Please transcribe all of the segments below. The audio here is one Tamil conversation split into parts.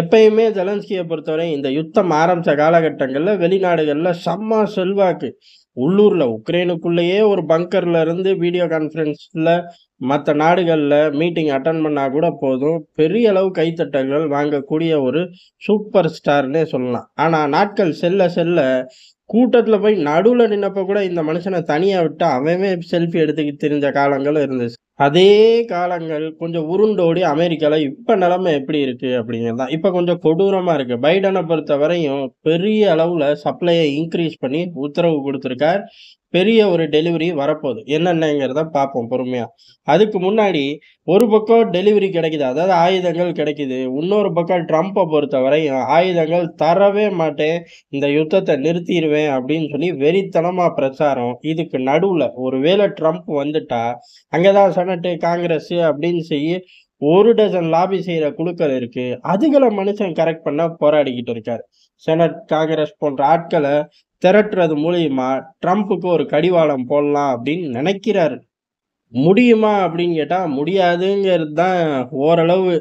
எப்பயுமே ஜெலன்ஸ்கியை பொறுத்தவரை இந்த யுத்தம் ஆரம்பித்த காலகட்டங்களில் வெளிநாடுகளில் செம்ம செல்வாக்கு உள்ளூரில் உக்ரைனுக்குள்ளேயே ஒரு பங்கரில் இருந்து வீடியோ கான்ஃபரன்ஸில் மற்ற நாடுகளில் மீட்டிங் அட்டன் பண்ணால் கூட போதும் பெரிய அளவு கைத்தட்டங்கள் வாங்கக்கூடிய ஒரு சூப்பர் ஸ்டார்னே சொல்லலாம் ஆனால் நாட்கள் செல்ல செல்ல கூட்டத்தில் போய் நடுவில் நின்னப்போ கூட இந்த மனுஷனை தனியாக விட்டு அவனே செல்ஃபி எடுத்துக்கிட்டு தெரிஞ்ச காலங்களும் இருந்துச்சு அதே காலங்கள் கொஞ்சம் உருண்டோடி அமெரிக்காவில் இப்போ நிலமை எப்படி இருக்குது அப்படிங்கிறது தான் இப்போ கொஞ்சம் கொடூரமாக இருக்குது பைடனை பொறுத்த வரையும் பெரிய அளவில் சப்ளையை இன்க்ரீஸ் பண்ணி உத்தரவு கொடுத்துருக்காரு சொல்லியிருக்கார் பெரிய ஒரு டெலிவரி வரப்போகுது என்னென்னங்கிறத பார்ப்போம் பொறுமையாக அதுக்கு முன்னாடி ஒரு பக்கம் டெலிவரி கிடைக்குது அதாவது ஆயுதங்கள் கிடைக்குது இன்னொரு பக்கம் ட்ரம்ப்பை பொறுத்தவரை ஆயுதங்கள் தரவே மாட்டேன் இந்த யுத்தத்தை நிறுத்திடுவேன் அப்படின்னு சொல்லி வெறித்தனமாக பிரச்சாரம் இதுக்கு நடுவில் ஒரு வேளை ட்ரம்ப் வந்துட்டா அங்கே தான் செனட்டு காங்கிரஸ் அப்படின்னு சொல்லி ஒரு டசன் லாபி செய்கிற குழுக்கள் இருக்குது அதுகளை மனுஷன் கரெக்ட் பண்ண போராடிக்கிட்டு இருக்கார் செனட் காங்கிரஸ் போன்ற ஆட்களை திரட்டுறது மூலியமா ட்ரம்ப்புக்கு ஒரு கடிவாளம் போடலாம் அப்படின்னு நினைக்கிறாரு முடியுமா அப்படின்னு கேட்டால் முடியாதுங்கிறது தான் ஓரளவு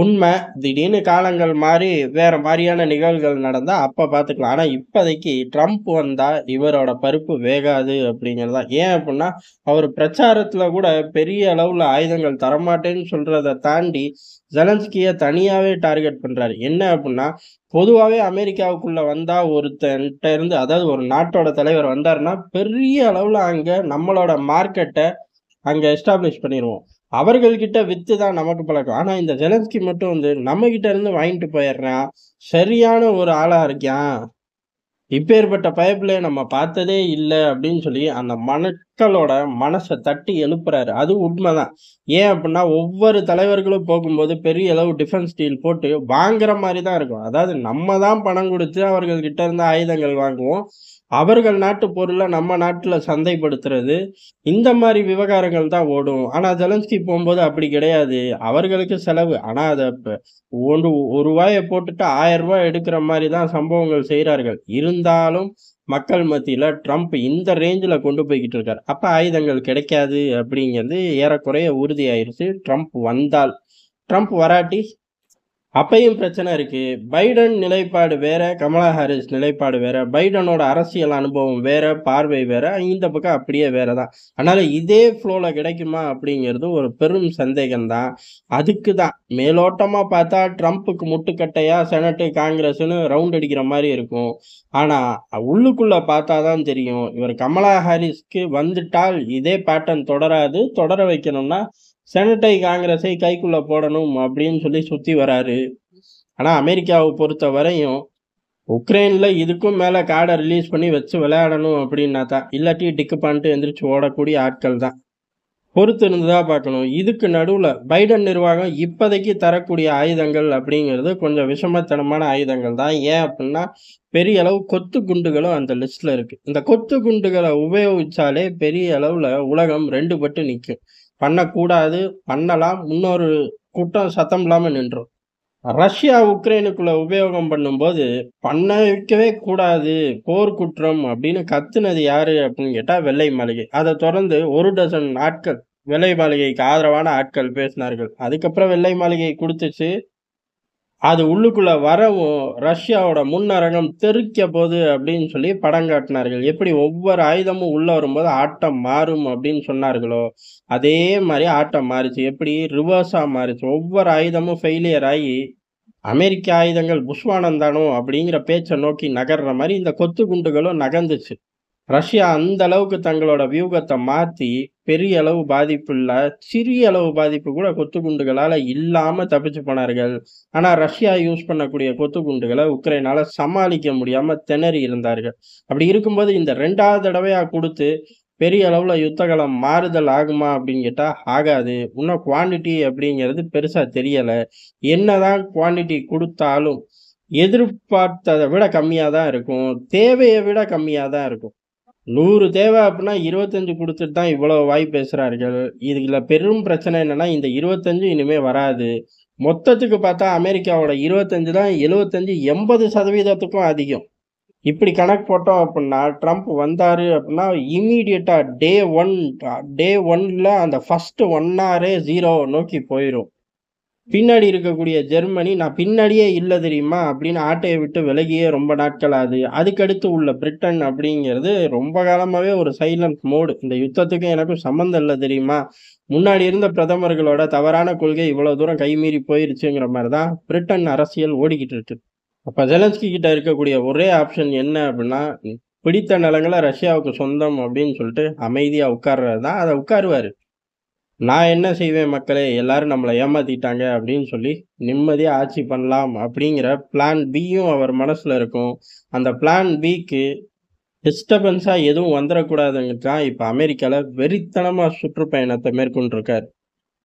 உண்மை திடீர்னு காலங்கள் மாதிரி வேற மாதிரியான நிகழ்வுகள் நடந்தால் அப்போ பார்த்துக்கலாம் ஆனால் இப்போதைக்கு ட்ரம்ப் வந்தால் இவரோட பருப்பு வேகாது அப்படிங்கிறது தான் ஏன் அப்படின்னா அவர் பிரச்சாரத்தில் கூட பெரிய அளவில் ஆயுதங்கள் தரமாட்டேன்னு சொல்கிறத தாண்டி ஜெலன்ஸ்கியை தனியாகவே டார்கெட் பண்ணுறாரு என்ன அப்படின்னா பொதுவாகவே அமெரிக்காவுக்குள்ளே வந்தால் ஒருத்தன்கிட்ட இருந்து அதாவது ஒரு நாட்டோட தலைவர் வந்தாருன்னா பெரிய அளவில் அங்கே நம்மளோட மார்க்கெட்டை அங்கே எஸ்டாப்ளிஷ் பண்ணிடுவோம் அவர்கள்கிட்ட விற்று தான் நமக்கு பழக்கம் ஆனால் இந்த ஜெலன்ஸ்கி மட்டும் வந்து கிட்ட இருந்து வாங்கிட்டு போயிடுறான் சரியான ஒரு ஆளாக இருக்கான் இப்பேற்பட்ட பயப்பில் நம்ம பார்த்ததே இல்லை அப்படின்னு சொல்லி அந்த மக்களோட மனசை தட்டி எழுப்புறாரு அது உண்மைதான் ஏன் அப்படின்னா ஒவ்வொரு தலைவர்களும் போகும்போது பெரிய அளவு டிஃபென்ஸ் டீல் போட்டு வாங்குற மாதிரி தான் இருக்கும் அதாவது நம்ம தான் பணம் கொடுத்து கிட்ட இருந்து ஆயுதங்கள் வாங்குவோம் அவர்கள் நாட்டு பொருளை நம்ம நாட்டில் சந்தைப்படுத்துறது இந்த மாதிரி விவகாரங்கள் தான் ஓடும் ஆனால் ஜெலன்ஸ்கி போகும்போது அப்படி கிடையாது அவர்களுக்கு செலவு ஆனால் அதை ஒன்று ஒரு ரூபாயை போட்டுட்டு ஆயிரம் ரூபாய் எடுக்கிற மாதிரி தான் சம்பவங்கள் செய்கிறார்கள் இருந்தாலும் மக்கள் மத்தியில் ட்ரம்ப் இந்த ரேஞ்சில் கொண்டு போய்கிட்டு இருக்கார் அப்போ ஆயுதங்கள் கிடைக்காது அப்படிங்கிறது ஏறக்குறைய உறுதியாயிருச்சு ட்ரம்ப் வந்தால் ட்ரம்ப் வராட்டி அப்பையும் பிரச்சனை இருக்குது பைடன் நிலைப்பாடு வேற கமலா ஹாரிஸ் நிலைப்பாடு வேற பைடனோட அரசியல் அனுபவம் வேற பார்வை வேற இந்த பக்கம் அப்படியே வேற தான் அதனால் இதே ஃப்ளோவில் கிடைக்குமா அப்படிங்கிறது ஒரு பெரும் சந்தேகம்தான் அதுக்கு தான் மேலோட்டமாக பார்த்தா ட்ரம்ப்புக்கு முட்டுக்கட்டையாக செனட்டு காங்கிரஸ்னு ரவுண்ட் அடிக்கிற மாதிரி இருக்கும் ஆனால் உள்ளுக்குள்ளே பார்த்தா தான் தெரியும் இவர் கமலா ஹாரிஸ்க்கு வந்துட்டால் இதே பேட்டர்ன் தொடராது தொடர வைக்கணும்னா செனட்டை காங்கிரஸை கைக்குள்ளே போடணும் அப்படின்னு சொல்லி சுற்றி வராரு ஆனால் அமெரிக்காவை பொறுத்த வரையும் உக்ரைனில் இதுக்கும் மேலே கார்டை ரிலீஸ் பண்ணி வச்சு விளையாடணும் அப்படின்னா தான் இல்லாட்டி டிக்கு பண்ணிட்டு எந்திரிச்சு ஓடக்கூடிய ஆட்கள் தான் பொறுத்து இருந்துதான் பார்க்கணும் இதுக்கு நடுவில் பைடன் நிர்வாகம் இப்போதைக்கு தரக்கூடிய ஆயுதங்கள் அப்படிங்கிறது கொஞ்சம் விஷமத்தனமான ஆயுதங்கள் தான் ஏன் அப்படின்னா பெரிய அளவு கொத்து குண்டுகளும் அந்த லிஸ்ட்டில் இருக்குது இந்த கொத்து குண்டுகளை உபயோகித்தாலே பெரிய அளவில் உலகம் ரெண்டு பட்டு நிற்கும் பண்ணக்கூடாது பண்ணலாம் இன்னொரு கூட்டம் சத்தம் இல்லாமல் நின்றோம் ரஷ்யா உக்ரைனுக்குள்ள உபயோகம் பண்ணும்போது பண்ண வைக்கவே கூடாது போர் குற்றம் அப்படின்னு கத்துனது யாரு அப்படின்னு கேட்டால் வெள்ளை மாளிகை அதை தொடர்ந்து ஒரு டசன் ஆட்கள் வெள்ளை மாளிகைக்கு ஆதரவான ஆட்கள் பேசினார்கள் அதுக்கப்புறம் வெள்ளை மாளிகை கொடுத்துச்சு அது உள்ளுக்குள்ளே வரவும் ரஷ்யாவோட முன்னரங்கம் தெறிக்க போகுது அப்படின்னு சொல்லி படம் காட்டினார்கள் எப்படி ஒவ்வொரு ஆயுதமும் உள்ளே வரும்போது ஆட்டம் மாறும் அப்படின்னு சொன்னார்களோ அதே மாதிரி ஆட்டம் மாறிச்சு எப்படி ரிவர்ஸாக மாறிச்சு ஒவ்வொரு ஆயுதமும் ஃபெயிலியர் ஆகி அமெரிக்க ஆயுதங்கள் புஷ்வானந்தானோ அப்படிங்கிற பேச்சை நோக்கி நகர்ற மாதிரி இந்த கொத்து குண்டுகளும் நகர்ந்துச்சு ரஷ்யா அந்த அளவுக்கு தங்களோட வியூகத்தை மாற்றி பெரிய அளவு பாதிப்பு இல்லை சிறிய அளவு பாதிப்பு கூட கொத்து குண்டுகளால் இல்லாமல் தப்பிச்சு போனார்கள் ஆனால் ரஷ்யா யூஸ் பண்ணக்கூடிய கொத்துக்குண்டுகளை உக்ரைனால் சமாளிக்க முடியாமல் திணறி இருந்தார்கள் அப்படி இருக்கும்போது இந்த ரெண்டாவது தடவையாக கொடுத்து பெரிய அளவில் யுத்தகலம் மாறுதல் ஆகுமா அப்படின்னு கேட்டால் ஆகாது இன்னும் குவான்டிட்டி அப்படிங்கிறது பெருசாக தெரியலை என்னதான் குவான்டிட்டி கொடுத்தாலும் எதிர்பார்த்ததை விட கம்மியாக தான் இருக்கும் தேவையை விட கம்மியாக தான் இருக்கும் நூறு தேவை அப்படின்னா இருபத்தஞ்சு கொடுத்துட்டு தான் இவ்வளோ வாய் பேசுகிறார்கள் இதில் பெரும் பிரச்சனை என்னென்னா இந்த இருபத்தஞ்சு இனிமேல் வராது மொத்தத்துக்கு பார்த்தா அமெரிக்காவோட இருபத்தஞ்சு தான் எழுபத்தஞ்சு எண்பது சதவீதத்துக்கும் அதிகம் இப்படி கணக்கு போட்டோம் அப்படின்னா ட்ரம்ப் வந்தார் அப்படின்னா இம்மீடியட்டாக டே ஒன் டே ஒன்னில் அந்த ஃபஸ்ட்டு ஒன் ஹாரே ஜீரோ நோக்கி போயிடும் பின்னாடி இருக்கக்கூடிய ஜெர்மனி நான் பின்னாடியே இல்லை தெரியுமா அப்படின்னு ஆட்டையை விட்டு விலகியே ரொம்ப நாட்கள் ஆகுது அதுக்கடுத்து உள்ள பிரிட்டன் அப்படிங்கிறது ரொம்ப காலமாகவே ஒரு சைலண்ட் மோடு இந்த யுத்தத்துக்கும் எனக்கும் சம்மந்தம் இல்லை தெரியுமா முன்னாடி இருந்த பிரதமர்களோட தவறான கொள்கை இவ்வளோ தூரம் கைமீறி போயிருச்சுங்கிற மாதிரி தான் பிரிட்டன் அரசியல் ஓடிக்கிட்டு இருக்கு அப்போ ஜெலன்ஸ்கி கிட்ட இருக்கக்கூடிய ஒரே ஆப்ஷன் என்ன அப்படின்னா பிடித்த நிலங்களை ரஷ்யாவுக்கு சொந்தம் அப்படின்னு சொல்லிட்டு அமைதியாக உட்கார்றது தான் அதை உட்காருவார் நான் என்ன செய்வேன் மக்களே எல்லாரும் நம்மளை ஏமாற்றிட்டாங்க அப்படின்னு சொல்லி நிம்மதியாக ஆட்சி பண்ணலாம் அப்படிங்கிற பிளான் பியும் அவர் மனசில் இருக்கும் அந்த பிளான் பிக்கு டிஸ்டர்பன்ஸாக எதுவும் வந்துடக்கூடாதுங்க தான் இப்போ அமெரிக்காவில் வெறித்தனமாக சுற்றுப்பயணத்தை மேற்கொண்டிருக்கார்